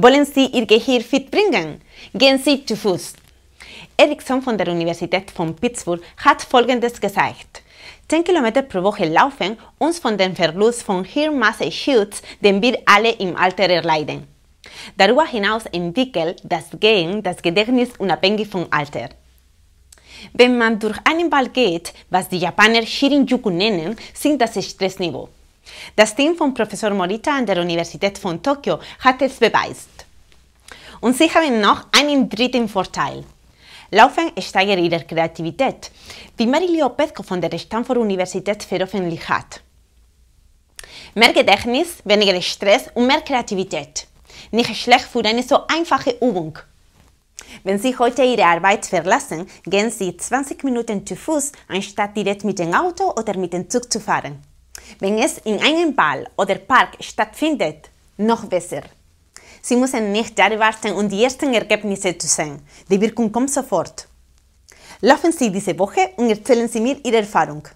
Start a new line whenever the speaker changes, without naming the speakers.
Wollen Sie Ihr Gehirn fit bringen? Gehen Sie zu Fuß. Ericsson von der Universität von Pittsburgh hat Folgendes gesagt. 10 km pro Woche laufen uns von dem Verlust von Hirnmasse schützt, den wir alle im Alter erleiden. Darüber hinaus entwickelt das Gehen das Gedächtnis unabhängig vom Alter. Wenn man durch einen Ball geht, was die Japaner shirin nennen, sinkt das Stressniveau. Das Team von Professor Morita an der Universität von Tokio hat es beweist. Und sie haben noch einen dritten Vorteil. Laufen steigert ihre Kreativität, wie Marilio Petko von der Stanford-Universität veröffentlicht hat. Mehr Gedächtnis, weniger Stress und mehr Kreativität. Nicht schlecht für eine so einfache Übung. Wenn Sie heute Ihre Arbeit verlassen, gehen Sie 20 Minuten zu Fuß, anstatt direkt mit dem Auto oder mit dem Zug zu fahren wenn es in einem Ball oder Park stattfindet, noch besser. Sie müssen nicht Jahre warten, um die ersten Ergebnisse zu sehen. Die Wirkung kommt sofort. Laufen Sie diese Woche und erzählen Sie mir Ihre Erfahrung.